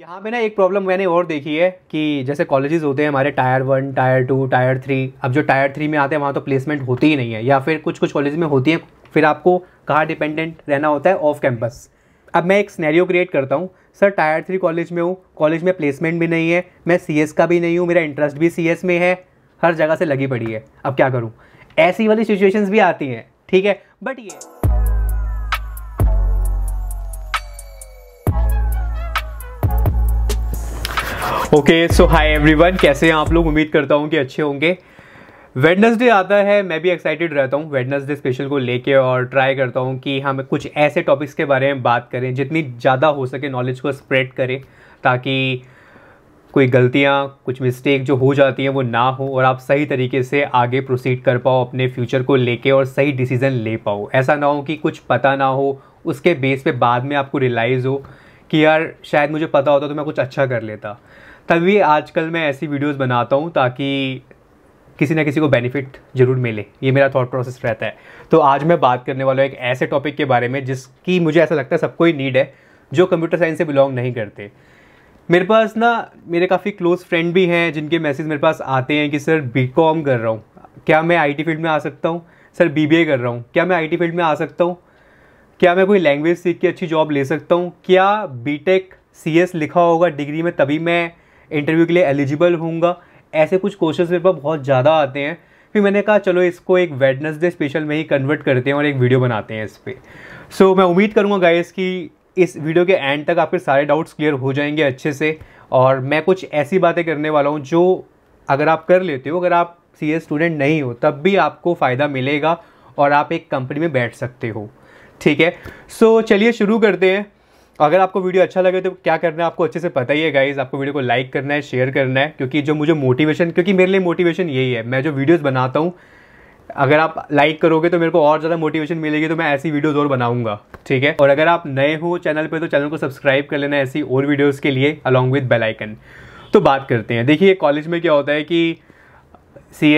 यहाँ पे ना एक प्रॉब्लम मैंने और देखी है कि जैसे कॉलेजेस होते हैं हमारे tier one tier two tier three अब जो टायर थ्री में आते हैं वहाँ तो प्लेसमेंट होती ही नहीं है या फिर कुछ कुछ कॉलेज में होती है फिर आपको कहाँ डिपेंडेंट रहना होता है ऑफ कैंपस अब मैं एक स्नैरियो क्रिएट करता हूँ सर टायर थ्री कॉलेज में हूँ कॉलेज में प्लेसमेंट भी नहीं है मैं सी का भी नहीं हूँ मेरा इंटरेस्ट भी सी में है हर जगह से लगी पड़ी है अब क्या करूँ ऐसी वाली सिचुएशंस भी आती हैं ठीक है बट ये ओके सो हाय एवरीवन कैसे हैं आप लोग उम्मीद करता हूँ कि अच्छे होंगे वेडनसडे आता है मैं भी एक्साइटेड रहता हूँ वेडनसडे स्पेशल को लेके और ट्राई करता हूँ कि हम कुछ ऐसे टॉपिक्स के बारे में बात करें जितनी ज़्यादा हो सके नॉलेज को स्प्रेड करें ताकि कोई गलतियाँ कुछ मिस्टेक जो हो जाती हैं वो ना हो और आप सही तरीके से आगे प्रोसीड कर पाओ अपने फ्यूचर को लेके और सही डिसीज़न ले पाओ ऐसा ना हो कि कुछ पता ना हो उसके बेस पे बाद में आपको रियलाइज़ हो कि यार शायद मुझे पता होता तो मैं कुछ अच्छा कर लेता तभी आजकल मैं ऐसी वीडियोस बनाता हूँ ताकि किसी ना किसी को बेनिफिट जरूर मिले ये मेरा थॉट प्रोसेस रहता है तो आज मैं बात करने वाला हूँ एक ऐसे टॉपिक के बारे में जिसकी मुझे ऐसा लगता है सबको ही नीड है जो कंप्यूटर साइंस से बिलोंग नहीं करते मेरे पास ना मेरे काफ़ी क्लोज फ्रेंड भी हैं जिनके मैसेज मेरे पास आते हैं कि सर बी कर रहा हूँ क्या मैं आई फील्ड में आ सकता हूँ सर बी कर रहा हूँ क्या मैं आई फील्ड में आ सकता हूँ क्या मैं कोई लैंग्वेज सीख के अच्छी जॉब ले सकता हूँ क्या बी टेक लिखा होगा डिग्री में तभी मैं इंटरव्यू के लिए एलिजिबल होऊंगा ऐसे कुछ क्वेश्चन मेरे पास बहुत ज़्यादा आते हैं फिर मैंने कहा चलो इसको एक वेडनेसडे स्पेशल में ही कन्वर्ट करते हैं और एक वीडियो बनाते हैं इस पर सो so, मैं उम्मीद करूँगा गाइस कि इस वीडियो के एंड तक आपके सारे डाउट्स क्लियर हो जाएंगे अच्छे से और मैं कुछ ऐसी बातें करने वाला हूँ जो अगर आप कर लेते हो अगर आप सी स्टूडेंट नहीं हो तब भी आपको फ़ायदा मिलेगा और आप एक कंपनी में बैठ सकते हो ठीक है सो so, चलिए शुरू करते हैं अगर आपको वीडियो अच्छा लगे तो क्या करना है आपको अच्छे से पता ही है गाइज आपको वीडियो को लाइक करना है शेयर करना है क्योंकि जो मुझे मोटिवेशन क्योंकि मेरे लिए मोटिवेशन यही है मैं जो वीडियोज़ बनाता हूँ अगर आप लाइक करोगे तो मेरे को और ज़्यादा मोटिवेशन मिलेगी तो मैं ऐसी वीडियोज़ और बनाऊंगा ठीक है और अगर आप नए हो चैनल पे तो चैनल को सब्सक्राइब कर लेना ऐसी और वीडियोज़ के लिए अलॉन्ग विद बेल आइकन तो बात करते हैं देखिए कॉलेज में क्या होता है कि सी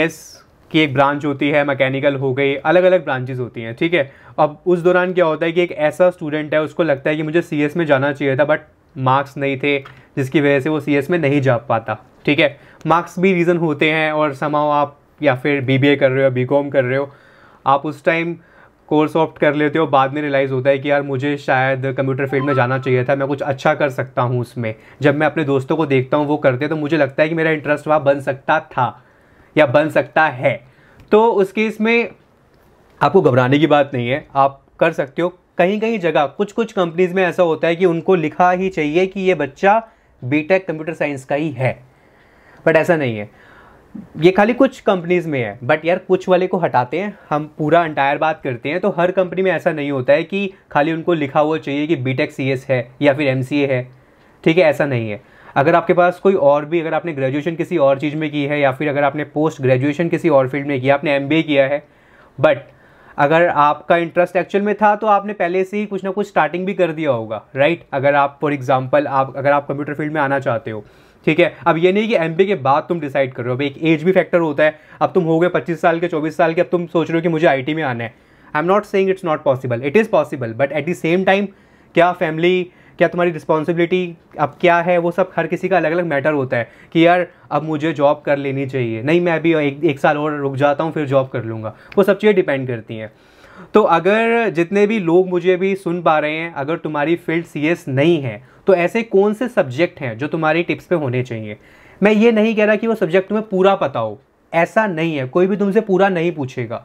की एक ब्रांच होती है मैकेनिकल हो गई अलग अलग ब्रांचेज होती हैं ठीक है अब उस दौरान क्या होता है कि एक ऐसा स्टूडेंट है उसको लगता है कि मुझे सी में जाना चाहिए था बट मार्क्स नहीं थे जिसकी वजह से वो सी में नहीं जा पाता ठीक है मार्क्स भी रीज़न होते हैं और समाओ आप या फिर बी कर रहे हो बी कर रहे हो आप उस टाइम कोर्स ऑप्ट कर लेते हो बाद में रियलाइज़ होता है कि यार मुझे शायद कंप्यूटर फील्ड में जाना चाहिए था मैं कुछ अच्छा कर सकता हूँ उसमें जब मैं अपने दोस्तों को देखता हूँ वो करते तो मुझे लगता है कि मेरा इंटरेस्ट वहाँ बन सकता था या बन सकता है तो उस केस में आपको घबराने की बात नहीं है आप कर सकते हो कहीं कहीं जगह कुछ कुछ कंपनीज़ में ऐसा होता है कि उनको लिखा ही चाहिए कि ये बच्चा बीटेक कंप्यूटर साइंस का ही है बट ऐसा नहीं है ये खाली कुछ कंपनीज़ में है बट यार कुछ वाले को हटाते हैं हम पूरा एंटायर बात करते हैं तो हर कंपनी में ऐसा नहीं होता है कि खाली उनको लिखा हुआ चाहिए कि बी टेक है या फिर एम है ठीक है ऐसा नहीं है अगर आपके पास कोई और भी अगर आपने ग्रेजुएशन किसी और चीज़ में की है या फिर अगर आपने पोस्ट ग्रेजुएशन किसी और फील्ड में किया आपने एम किया है बट अगर आपका इंटरेस्ट एक्चुअल में था तो आपने पहले से ही कुछ ना कुछ स्टार्टिंग भी कर दिया होगा राइट अगर आप फॉर एग्जाम्पल आप अगर आप कंप्यूटर फील्ड में आना चाहते हो ठीक है अब ये नहीं कि एम के बाद तुम डिसाइड कर रहे हो अब एक एज भी फैक्टर होता है अब तुम हो गए पच्चीस साल के चौबीस साल के अब तुम सोच रहे हो कि मुझे आई में आना है I am not saying it's not possible it is possible but at the same time क्या फैमिली क्या तुम्हारी रिस्पॉन्सिबिलिटी अब क्या है वो सब हर किसी का अलग अलग मैटर होता है कि यार अब मुझे जॉब कर लेनी चाहिए नहीं मैं अभी एक एक साल और रुक जाता हूँ फिर जॉब कर लूँगा वो सब चीज़ें डिपेंड करती हैं तो अगर जितने भी लोग मुझे अभी सुन पा रहे हैं अगर तुम्हारी फील्ड सी नहीं है तो ऐसे कौन से सब्जेक्ट हैं जो तुम्हारी टिप्स पे होने चाहिए मैं ये नहीं कह रहा कि वो सब्जेक्ट तुम्हें पूरा पता हो ऐसा नहीं है कोई भी तुमसे पूरा नहीं पूछेगा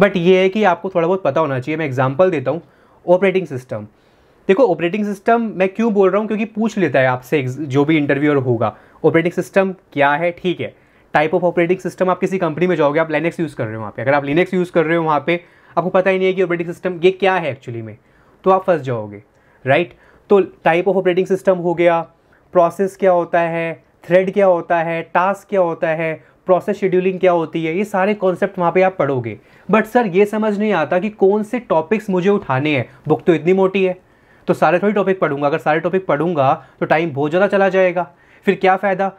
बट ये है कि आपको थोड़ा बहुत पता होना चाहिए मैं एग्जाम्पल देता हूँ ऑपरेटिंग सिस्टम देखो ऑपरेटिंग सिस्टम मैं क्यों बोल रहा हूँ क्योंकि पूछ लेता है आपसे जो भी इंटरव्यूअर होगा ऑपरेटिंग सिस्टम क्या है ठीक है टाइप ऑफ ऑपरेटिंग सिस्टम आप किसी कंपनी में जाओगे आप लिनक्स यूज़ कर रहे हो वहाँ पे अगर आप लिनक्स यूज़ कर रहे हो वहाँ पे आपको पता ही नहीं है कि ऑपरेटिंग सिस्टम ये क्या है एक्चुअली में तो आप फंस जाओगे राइट तो टाइप ऑफ ऑपरेटिंग सिस्टम हो गया प्रोसेस क्या होता है थ्रेड क्या होता है टास्क क्या होता है प्रोसेस शेड्यूलिंग क्या होती है ये सारे कॉन्सेप्ट वहाँ पे आप पढ़ोगे बट सर ये समझ नहीं आता कि कौन से टॉपिक्स मुझे उठाने हैं बुक तो इतनी मोटी है तो सारे थोड़ी टॉपिक पढ़ूंगा अगर सारे टॉपिक पढ़ूंगा तो टाइम बहुत ज़्यादा चला जाएगा फिर क्या फ़ायदा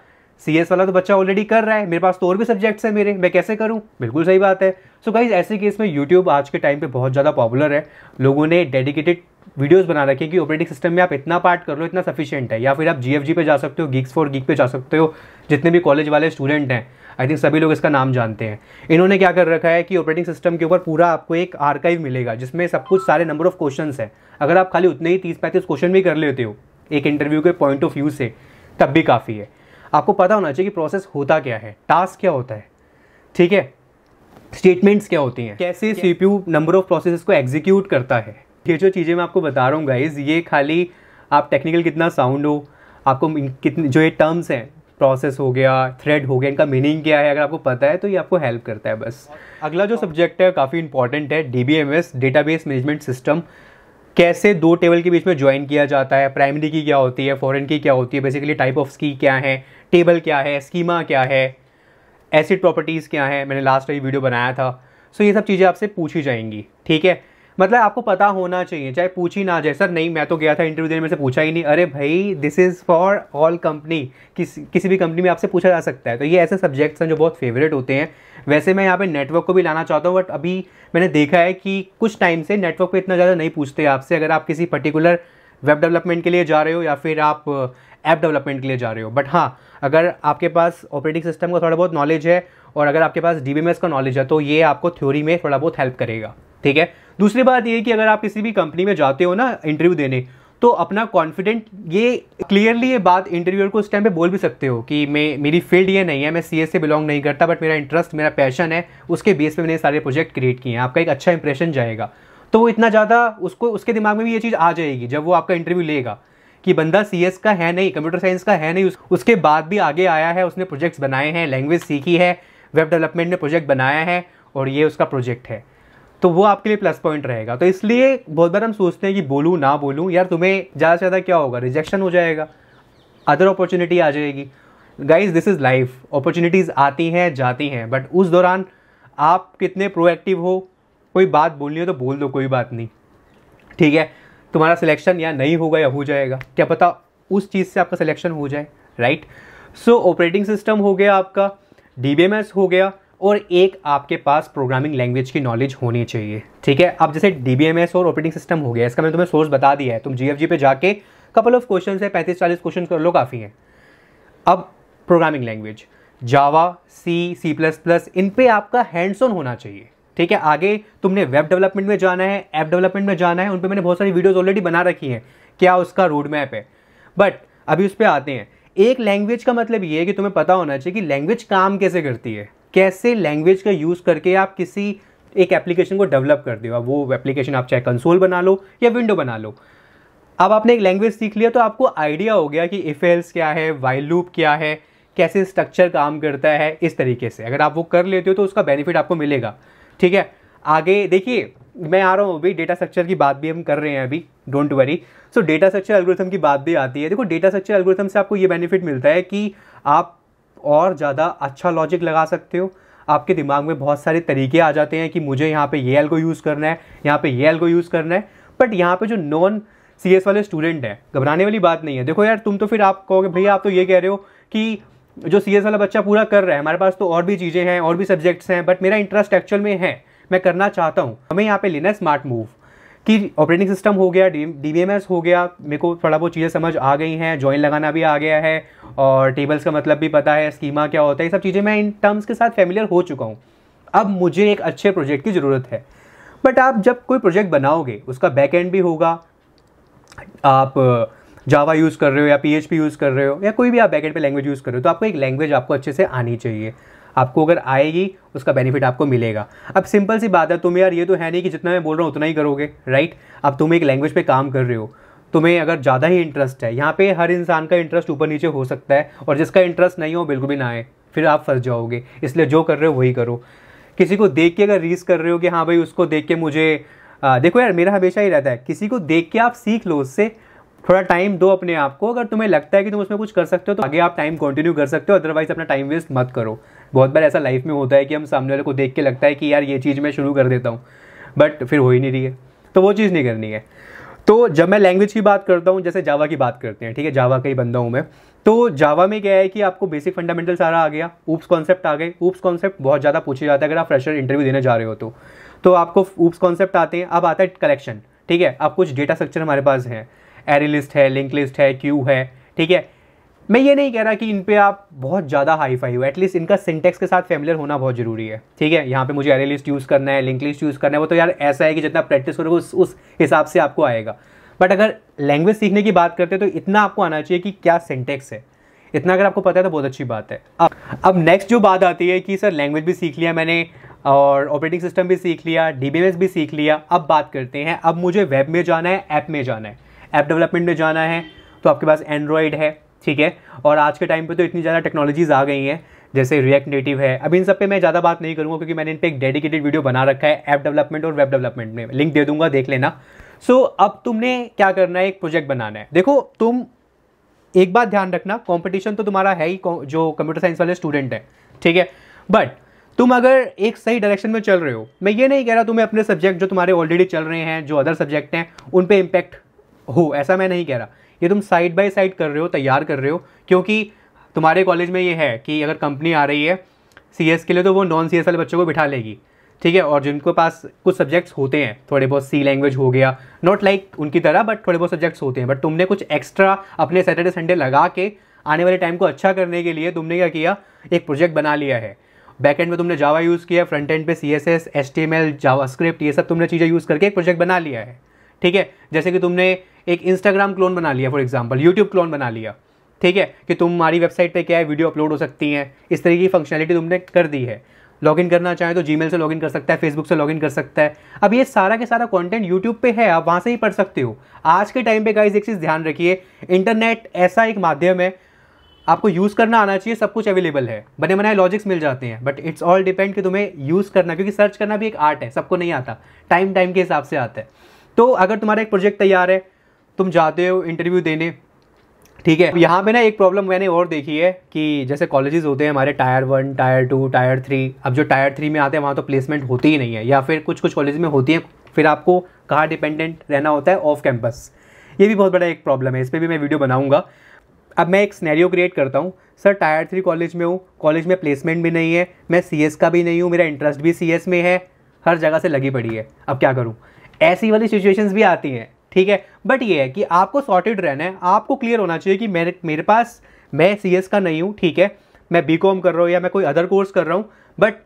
सी एस वाला तो बच्चा ऑलरेडी कर रहा है मेरे पास तो और भी सब्जेक्ट्स हैं मेरे मैं कैसे करूँ बिल्कुल सही बात है सो so गाइज ऐसे केस में यूट्यूब आज के टाइम पे बहुत ज़्यादा पॉपुलर है लोगों ने डेडिकेटेड वीडियोस बना रखे कि ऑपरेटिंग सिस्टम में आप इतना पार्ट कर लो इतना सफिशियंट है या फिर आप जी पे जा सकते हो गीक्स फॉर गीक पे जा सकते हो जितने भी कॉलेज वाले स्टूडेंट हैं आई थिंक सभी लोग इसका नाम जानते हैं इन्होंने क्या कर रखा है कि ऑपरेटिंग सिस्टम के ऊपर पूरा आपको एक आर्काइव मिलेगा जिसमें सब कुछ सारे नंबर ऑफ क्वेश्चन है अगर आप खाली उतने ही तीस पैंतीस क्वेश्चन भी कर लेते हो एक इंटरव्यू के पॉइंट ऑफ व्यू से तब भी काफ़ी है आपको पता होना चाहिए कि प्रोसेस होता क्या है टास्क क्या होता है ठीक है स्टेटमेंट्स क्या होती हैं कैसे सी नंबर ऑफ प्रोसेस को एग्जीक्यूट करता है ये जो चीज़ें मैं आपको बता रहा हूँ गाइज ये खाली आप टेक्निकल कितना साउंड हो आपको कितने जो ये टर्म्स हैं प्रोसेस हो गया थ्रेड हो गया इनका मीनिंग क्या है अगर आपको पता है तो ये आपको हेल्प करता है बस अगला जो सब्जेक्ट है काफ़ी इंपॉर्टेंट है D B M S database management system कैसे दो टेबल के बीच में ज्वाइन किया जाता है प्राइमरी की क्या होती है फॉरेन की क्या होती है बेसिकली टाइप ऑफ की क्या है टेबल क्या है स्कीमा क्या है एसिड प्रॉपर्टीज़ क्या है मैंने लास्ट टाइम वीडियो बनाया था सो ये सब चीज़ें आपसे पूछी जाएंगी ठीक है मतलब आपको पता होना चाहिए चाहे पूछ ही ना जाए सर नहीं मैं तो गया था इंटरव्यू देने में से पूछा ही नहीं अरे भाई this is for all company किसी किसी भी कंपनी में आपसे पूछा जा सकता है तो ये ऐसे सब्जेक्ट्स हैं जो बहुत फेवरेट होते हैं वैसे मैं यहाँ पे नेटवर्क को भी लाना चाहता हूँ बट अभी मैंने देखा है कि कुछ टाइम से नेटवर्क पर इतना ज़्यादा नहीं पूछते आपसे अगर आप किसी पर्टिकुलर वेब डेवलपमेंट के लिए जा रहे हो या फिर आप ऐप डेवलपमेंट के लिए जा रहे हो बट हाँ अगर आपके पास ऑपरेटिंग सिस्टम का थोड़ा बहुत नॉलेज है और अगर आपके पास डी का नॉलेज है तो ये आपको थ्योरी में थोड़ा बहुत हेल्प करेगा ठीक है दूसरी बात ये कि अगर आप किसी भी कंपनी में जाते हो ना इंटरव्यू देने तो अपना कॉन्फिडेंट ये क्लियरली ये बात इंटरव्यूअर को उस टाइम पे बोल भी सकते हो कि मैं मेरी फील्ड ये नहीं है मैं सी से बिलोंग नहीं करता बट मेरा इंटरेस्ट मेरा पैशन है उसके बेस पे मैंने सारे प्रोजेक्ट क्रिएट किए हैं आपका एक अच्छा इंप्रेशन जाएगा तो वो इतना ज़्यादा उसको उसके दिमाग में भी ये चीज़ आ जाएगी जब वो आपका इंटरव्यू लेगा कि बंदा सी का है नहीं कंप्यूटर साइंस का है नहीं उसके बाद भी आगे आया है उसने प्रोजेक्ट्स बनाए हैं लैंग्वेज सीखी है वेब डेवलपमेंट ने प्रोजेक्ट बनाया है और ये उसका प्रोजेक्ट है तो वो आपके लिए प्लस पॉइंट रहेगा तो इसलिए बहुत बार हम सोचते हैं कि बोलूँ ना बोलूँ यार तुम्हें ज़्यादा से ज़्यादा क्या होगा रिजेक्शन हो जाएगा अदर अपॉर्चुनिटी आ जाएगी guys this is life opportunities आती हैं जाती हैं बट उस दौरान आप कितने प्रोएक्टिव हो कोई बात बोलनी हो तो बोल दो कोई बात नहीं ठीक है तुम्हारा सिलेक्शन या नहीं होगा या हो जाएगा क्या पता उस चीज़ से आपका सिलेक्शन हो जाए राइट सो ऑपरेटिंग सिस्टम हो गया आपका डी हो गया और एक आपके पास प्रोग्रामिंग लैंग्वेज की नॉलेज होनी चाहिए ठीक है अब जैसे डी और ऑपरेटिंग सिस्टम हो गया इसका मैंने तुम्हें सोर्स बता दिया है तुम जी पे जाके कपल ऑफ क्वेश्चन है पैंतीस चालीस क्वेश्चन कर लो काफ़ी हैं अब programming language Java C C plus plus इन पे आपका हैंड्स ऑन होना चाहिए ठीक है आगे तुमने वेब डेवलपमेंट में जाना है ऐप डेवलपमेंट में जाना है उन पर मैंने बहुत सारी वीडियोज़ ऑलरेडी बना रखी हैं क्या उसका रोड मैप है बट अभी उस पर आते हैं एक लैंग्वेज का मतलब ये है कि तुम्हें पता होना चाहिए कि लैंग्वेज काम कैसे करती है कैसे लैंग्वेज का यूज़ करके आप किसी एक एप्लीकेशन को डेवलप कर दो वो एप्लीकेशन आप चाहे कंसोल बना लो या विंडो बना लो अब आपने एक लैंग्वेज सीख लिया तो आपको आइडिया हो गया कि इफ़ एल्स क्या है वाइल लूप क्या है कैसे स्ट्रक्चर काम करता है इस तरीके से अगर आप वो कर लेते हो तो उसका बेनिफिट आपको मिलेगा ठीक है आगे देखिए मैं आ रहा हूँ अभी डेटा स्ट्रक्चर की बात भी हम कर रहे हैं अभी don't worry so data structure algorithm की बात भी आती है देखो डेटा स्ट्रक्चर एल्गोरिथम से आपको ये बेनिफिट मिलता है कि आप और ज़्यादा अच्छा लॉजिक लगा सकते हो आपके दिमाग में बहुत सारे तरीके आ जाते हैं कि मुझे यहाँ पे ये एल को यूज़ करना है यहाँ पे ये एल को यूज़ करना है बट यहाँ पे जो नॉन सी वाले स्टूडेंट हैं घबराने वाली बात नहीं है देखो यार तुम तो फिर आप कहोगे भैया आप तो ये कह रहे हो कि जो सी वाला बच्चा पूरा कर रहा है हमारे पास तो और भी चीज़ें हैं और भी सब्जेक्ट्स हैं बट मेरा इंटरेस्ट एक्चुअल में है मैं करना चाहता हूँ हमें यहाँ पे लेना है स्मार्ट मूव कि ऑपरेटिंग सिस्टम हो गया डी हो गया मेरे को थोड़ा बहुत चीज़ें समझ आ गई हैं ज्वाइन लगाना भी आ गया है और टेबल्स का मतलब भी पता है स्कीमा क्या होता है ये सब चीज़ें मैं इन टर्म्स के साथ फेमिलियर हो चुका हूँ अब मुझे एक अच्छे प्रोजेक्ट की ज़रूरत है बट आप जब कोई प्रोजेक्ट बनाओगे उसका बैक एंड भी होगा आप जावा यूज़ कर रहे हो या पी यूज़ कर रहे हो या कोई भी आप बैकेट पे लैंग्वेज यूज़ कर रहे हो तो आपको एक लैंग्वेज आपको अच्छे से आनी चाहिए आपको अगर आएगी उसका बेनिफिट आपको मिलेगा अब सिंपल सी बात है तुम यार ये तो है नहीं कि जितना मैं बोल रहा हूँ उतना ही करोगे राइट अब तुम एक लैंग्वेज पे काम कर रहे हो तुम्हें अगर ज़्यादा ही इंटरेस्ट है यहाँ पे हर इंसान का इंटरेस्ट ऊपर नीचे हो सकता है और जिसका इंटरेस्ट नहीं हो बिल्कुल भी ना आए फिर आप फंस जाओगे इसलिए जो कर रहे हो वही करो किसी को देख के अगर रीस कर रहे हो कि हाँ भाई उसको देख के मुझे आ, देखो यार मेरा हमेशा ही रहता है किसी को देख के आप सीख लो उससे थोड़ा टाइम दो अपने आप को अगर तुम्हें लगता है कि तुम उसमें कुछ कर सकते हो तो आगे आप टाइम कंटिन्यू कर सकते हो अदरवाइज अपना टाइम वेस्ट मत करो बहुत बार ऐसा लाइफ में होता है कि हम सामने वाले को देख के लगता है कि यार ये चीज़ मैं शुरू कर देता हूँ बट फिर हो ही नहीं रही है तो वो चीज़ नहीं करनी है तो जब मैं लैंग्वेज की बात करता हूँ जैसे जावा की बात करते हैं ठीक है जावा का ही बंदा हूँ मैं तो जावा में क्या है कि आपको बेसिक फंडामेंटल सारा आ गया ऊप्स कॉन्सेप्ट आ गए ऊप्स कॉन्सेप्ट बहुत ज़्यादा पूछे जाता है अगर आप फ्रेशर इंटरव्यू देने जा रहे हो तो तो आपको ऊप्स कॉन्सेप्ट आते हैं अब आता है कलेक्शन ठीक है अब कुछ डेटा स्ट्रक्चर हमारे पास हैं एरी लिस्ट है लिंक लिस्ट है क्यू है ठीक है मैं ये नहीं कह रहा कि इन पर आप बहुत ज़्यादा हाई फाई हो एटलीस्ट इनका सिंटेक्स के साथ फेमिलियर होना बहुत ज़रूरी है ठीक है यहाँ पे मुझे एरे लिस्ट यूज़ करना है लिंक लिस्ट यूज़ करना है वो तो यार ऐसा है कि जितना प्रैक्टिस करोगे उस उस हिसाब से आपको आएगा बट अगर लैंग्वेज सीखने की बात करते हैं तो इतना आपको आना चाहिए कि क्या सिंटेक्स है इतना अगर आपको पता है तो बहुत अच्छी बात है अब अब नेक्स्ट जो बात आती है कि सर लैंग्वेज भी सीख लिया मैंने और ऑपरेटिंग सिस्टम भी सीख लिया डी भी सीख लिया अब बात करते हैं अब मुझे वेब में जाना है ऐप में जाना है ऐप डेवलपमेंट में जाना है तो आपके पास एंड्रॉयड है ठीक है और आज के टाइम पे तो इतनी ज़्यादा टेक्नोलॉजीज़ आ गई हैं जैसे रिएक्ट नेटिव है अब इन सब पे मैं ज़्यादा बात नहीं करूँगा क्योंकि मैंने इन पर एक डेडिकेटेड वीडियो बना रखा है ऐप डेवलपमेंट और वेब डेवलपमेंट में लिंक दे दूंगा देख लेना सो so, अब तुमने क्या करना है एक प्रोजेक्ट बनाना है देखो तुम एक बात ध्यान रखना कॉम्पिटिशन तो तुम्हारा है ही जो कंप्यूटर साइंस वाले स्टूडेंट है ठीक है बट तुम अगर एक सही डायरेक्शन में चल रहे हो मैं ये नहीं कह रहा तुम्हें अपने सब्जेक्ट जो तुम्हारे ऑलरेडी चल रहे हैं जो अदर सब्जेक्ट हैं उन पर इम्पैक्ट हो ऐसा मैं नहीं कह रहा ये तुम साइड बाय साइड कर रहे हो तैयार कर रहे हो क्योंकि तुम्हारे कॉलेज में ये है कि अगर कंपनी आ रही है सी के लिए तो वो नॉन सी वाले बच्चों को बिठा लेगी ठीक है और जिनको पास कुछ सब्जेक्ट्स होते हैं थोड़े बहुत सी लैंग्वेज हो गया नॉट लाइक like उनकी तरह बट थोड़े बहुत सब्जेक्ट्स होते हैं बट तुमने कुछ एक्स्ट्रा अपने सैटरडे संडे लगा के आने वाले टाइम को अच्छा करने के लिए तुमने क्या किया एक प्रोजेक्ट बना लिया है बैक एंड में तुमने जावा यूज़ किया फ्रंट एंड पे C S S S T M L JavaScript ये सब तुमने चीज़ें यूज़ करके एक प्रोजेक्ट बना लिया है ठीक है जैसे कि तुमने एक इंस्टाग्राम क्लोन बना लिया फॉर एग्जाम्पल यूट्यूब क्लोन बना लिया ठीक है कि तुम हमारी वेबसाइट पे क्या है वीडियो अपलोड हो सकती हैं इस तरह की फंक्शनलिटी तुमने कर दी है लॉगिन करना चाहें तो जी से लॉगिन कर सकता है फेसबुक से लॉगिन कर सकता है अब ये सारा के सारा कंटेंट यूट्यूब पे है आप वहाँ से ही पढ़ सकते हो आज के टाइम पे गाइज एक चीज़ ध्यान रखिए इंटरनेट ऐसा एक माध्यम है आपको यूज़ करना आना चाहिए सब कुछ अवेलेबल है बने बनाए लॉजिक्स मिल जाते हैं बट इट्स ऑल डिपेंड कि तुम्हें यूज़ करना क्योंकि सर्च करना भी एक आर्ट है सबको नहीं आता टाइम टाइम के हिसाब से आता है तो अगर तुम्हारा एक प्रोजेक्ट तैयार है तुम जाते हो इंटरव्यू देने ठीक है यहाँ पे ना एक प्रॉब्लम मैंने और देखी है कि जैसे कॉलेजेस होते हैं हमारे tier one tier two tier three अब जो टायर थ्री में आते हैं वहाँ तो प्लेसमेंट होती ही नहीं है या फिर कुछ कुछ कॉलेज में होती है फिर आपको कहाँ डिपेंडेंट रहना होता है ऑफ कैंपस ये भी बहुत बड़ा एक प्रॉब्लम है इस पर भी मैं वीडियो बनाऊँगा अब मैं एक स्नैरियो क्रिएट करता हूँ सर टायर थ्री कॉलेज में हूँ कॉलेज में प्लेसमेंट भी नहीं है मैं सी का भी नहीं हूँ मेरा इंटरेस्ट भी सी में है हर जगह से लगी पड़ी है अब क्या करूँ ऐसी वाली सिचुएशंस भी आती हैं ठीक है बट ये है कि आपको सॉर्टेड रहना है आपको क्लियर होना चाहिए कि मेरे मेरे पास मैं सी का नहीं हूँ ठीक है मैं बी कर रहा हूँ या मैं कोई अदर कोर्स कर रहा हूँ बट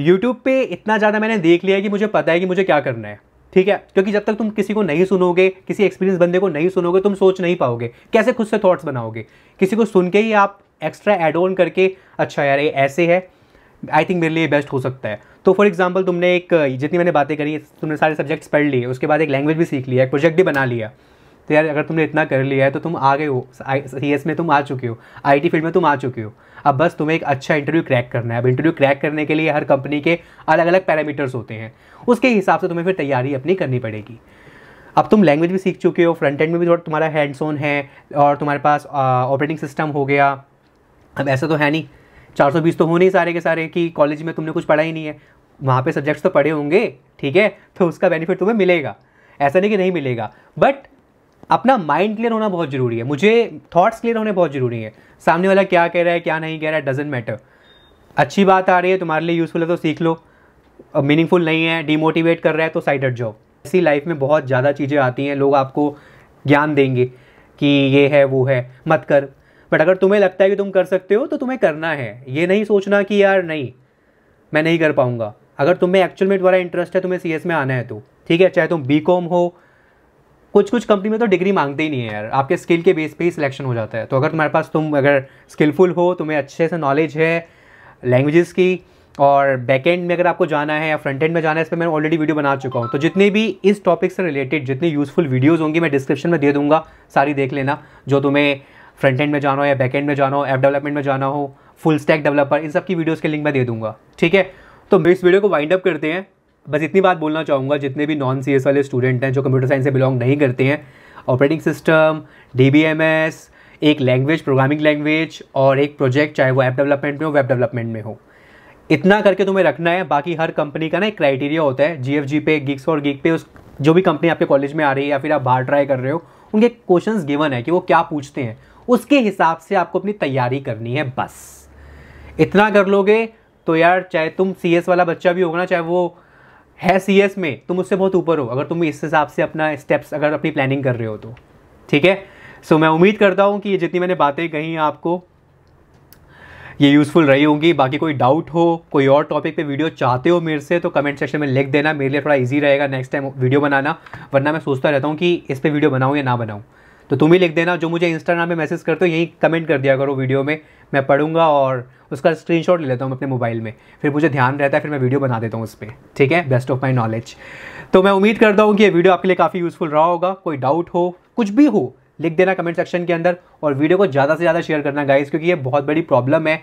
यूट्यूब पर इतना ज़्यादा मैंने देख लिया है कि मुझे पता है कि मुझे क्या करना है ठीक है क्योंकि जब तक तुम किसी को नहीं सुनोगे किसी एक्सपीरियंस बंदे को नहीं सुनोगे तुम सोच नहीं पाओगे कैसे खुद से थॉट्स बनाओगे किसी को सुन के ही आप एक्स्ट्रा एड ऑन करके अच्छा यार ये ऐसे है आई थिंक मेरे लिए बेस्ट हो सकता है तो फॉर एग्जाम्पल तुमने एक जितनी मैंने बातें करी तुमने सारे सब्जेक्ट्स पढ़ लिए उसके बाद एक लैंग्वेज भी सीख लिया एक प्रोजेक्ट भी बना लिया तो यार अगर तुमने इतना कर लिया है तो तुम आ गए हो सी एस में तुम आ चुके हो टी फील्ड में तुम आ चुके हो अब बस तुम्हें एक अच्छा इंटरव्यू क्रैक करना है अब इंटरव्यू क्रैक करने के लिए हर कंपनी के अलग अलग पैरामीटर्स होते हैं उसके हिसाब से तुम्हें फिर तैयारी अपनी करनी पड़ेगी अब तुम लैंग्वेज भी सीख चुके हो फ्रंट एंड में भी थोड़ा तुम्हारा हैंड्स ऑन है और तुम्हारे पास ऑपरेटिंग सिस्टम हो गया अब ऐसा तो है नहीं चार सौ बीस तो होने ही सारे के सारे कि कॉलेज में तुमने कुछ पढ़ा ही नहीं है वहाँ पे सब्जेक्ट्स तो पढ़े होंगे ठीक है तो उसका बेनिफिट तुम्हें मिलेगा ऐसा नहीं कि नहीं मिलेगा बट अपना माइंड क्लियर होना बहुत ज़रूरी है मुझे थॉट्स क्लियर होने बहुत ज़रूरी है सामने वाला क्या कह रहा है क्या नहीं कह रहा है डजेंट मैटर अच्छी बात आ रही है तुम्हारे लिए यूज़फुल है तो सीख लो मीनिंगफुल नहीं है डीमोटिवेट कर रहा है तो साइड हट जाओ ऐसी लाइफ में बहुत ज़्यादा चीज़ें आती हैं लोग आपको ज्ञान देंगे कि ये है वो है मत कर बट अगर तुम्हें लगता है कि तुम कर सकते हो तो तुम्हें करना है ये नहीं सोचना कि यार नहीं मैं नहीं कर पाऊंगा अगर तुम्हें एक्चुअल में तुम्हारा इंटरेस्ट है तुम्हें सी में आना है तो ठीक है चाहे तुम बी हो कुछ कुछ कंपनी में तो डिग्री मांगते ही नहीं है यार आपके स्किल के बेस पे ही सिलेक्शन हो जाता है तो अगर तुम्हारे पास तुम अगर स्किलफुल हो तुम्हें अच्छे से नॉलेज है लैंग्वेजेस की और बैक एंड में अगर आपको जाना है या फ्रंट एंड में जाना है इस पर मैं ऑलरेडी वीडियो बना चुका हूँ तो जितने भी इस टॉपिक से रिलेटेड जितनी यूज़फुल वीडियोज़ होंगी मैं डिस्क्रिप्शन में दे दूँगा सारी देख लेना जो तुम्हें फ्रंट एंड में जाना हो या बैक एंड में जाना हो ऐप डेवलपमेंट में जाना हो फुल स्टैक डेवलपर इन सब की वीडियोज़ के लिंक मैं दे दूँगा ठीक है तो इस वीडियो को वाइंड अप करते हैं बस इतनी बात बोलना चाहूँगा जितने भी नॉन सी वाले स्टूडेंट हैं जो कंप्यूटर साइंस से बिलोंग नहीं करते हैं ऑपरेटिंग सिस्टम डी एक लैंग्वेज प्रोग्रामिंग लैंग्वेज और एक प्रोजेक्ट चाहे वो ऐप डेवलपमेंट में हो वेब डेवलपमेंट में हो इतना करके तुम्हें रखना है बाकी हर कंपनी का ना एक क्राइटेरिया होता है जी पे गिग्स और गिग पे उस जो भी कंपनी आपके कॉलेज में आ रही है या फिर आप बाहर ट्राई कर रहे हो उनके क्वेश्चंस गिवन है कि वो क्या पूछते हैं उसके हिसाब से आपको अपनी तैयारी करनी है बस इतना कर लोगे तो यार चाहे तुम सी वाला बच्चा भी होगा ना चाहे वो है सी में तुम उससे बहुत ऊपर हो अगर तुम इस हिसाब से अपना स्टेप्स अगर अपनी प्लानिंग कर रहे हो तो ठीक है सो मैं उम्मीद करता हूँ कि ये जितनी मैंने बातें कही आपको ये यूज़फुल रही होंगी बाकी कोई डाउट हो कोई और टॉपिक पे वीडियो चाहते हो मेरे से तो कमेंट सेक्शन में लिख देना मेरे लिए थोड़ा इजी रहेगा नेक्स्ट टाइम वीडियो बनाना वरना मैं सोचता रहता हूँ कि इस पर वीडियो बनाऊँ या ना बनाऊँ तो तुम ही लिख देना जो मुझे इंस्टाग्राम में मैसेज करते हो यहीं कमेंट कर दिया करो वीडियो में मैं पढ़ूंगा और उसका स्क्रीनशॉट ले लेता हूँ अपने मोबाइल में फिर मुझे ध्यान रहता है फिर मैं वीडियो बना देता हूँ उस पर ठीक है बेस्ट ऑफ माई नॉलेज तो मैं उम्मीद करता हूँ कि ये वीडियो आपके लिए काफ़ी यूज़फुल रहा होगा कोई डाउट हो कुछ भी हो लिख देना कमेंट सेक्शन के अंदर और वीडियो को ज़्यादा से ज़्यादा शेयर करना गाइज क्योंकि ये बहुत बड़ी प्रॉब्लम है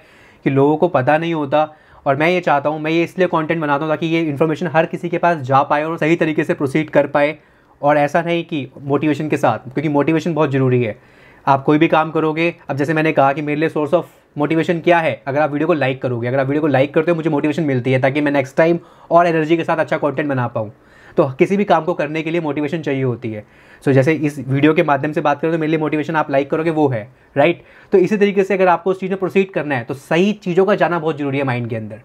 कि लोगों को पता नहीं होता और मैं ये चाहता हूँ मैं ये इसलिए कंटेंट बनाता हूँ ताकि ये इन्फॉर्मेशन हर किसी के पास जा पाए और सही तरीके से प्रोसीड कर पाए और ऐसा नहीं कि मोटिवेशन के साथ क्योंकि मोटिवेशन बहुत ज़रूरी है आप कोई भी काम करोगे अब जैसे मैंने कहा कि मेरे लिए सोर्स ऑफ मोटिवेशन क्या है अगर आप वीडियो को लाइक करोगे अगर आप वीडियो को लाइक करते हो मुझे मोटिवेशन मिलती है ताकि मैं नेक्स्ट टाइम और एनर्जी के साथ अच्छा कंटेंट बना पाऊँ तो किसी भी काम को करने के लिए मोटिवेशन चाहिए होती है सो so, जैसे इस वीडियो के माध्यम से बात करें तो मेरे लिए मोटिवेशन आप लाइक करोगे वो है राइट तो इसी तरीके से अगर आपको उस चीज़ में प्रोसीड करना है तो सही चीज़ों का जाना बहुत ज़रूरी है माइंड के अंदर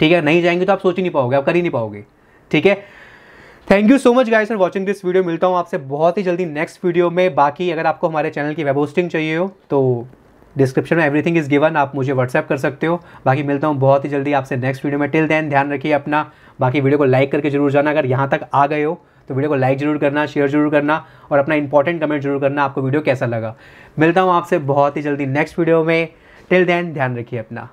ठीक है नहीं जाएंगे तो आप सोच ही नहीं पाओगे आप कर ही नहीं पाओगे ठीक है thank you so much guys for watching this video मिलता हूँ आपसे बहुत ही जल्दी नेक्स्ट वीडियो में बाकी अगर आपको हमारे चैनल की वेब होस्टिंग चाहिए हो तो डिस्क्रिप्शन में एवरीथिंग इज़ गिवन आप मुझे व्हाट्सएप कर सकते हो बाकी मिलता हूँ बहुत ही जल्दी आपसे नेक्स्ट वीडियो में टिल देन ध्यान रखिए अपना बाकी वीडियो को लाइक करके जरूर जाना अगर यहाँ तक आ गए हो तो वीडियो को लाइक जरूर करना शेयर जरूर करना और अपना इंपॉर्टेंट कमेंट जरूर करना आपको वीडियो कैसा लगा मिलता हूँ आपसे बहुत ही जल्दी नेक्स्ट वीडियो में टिल देन ध्यान रखिए अपना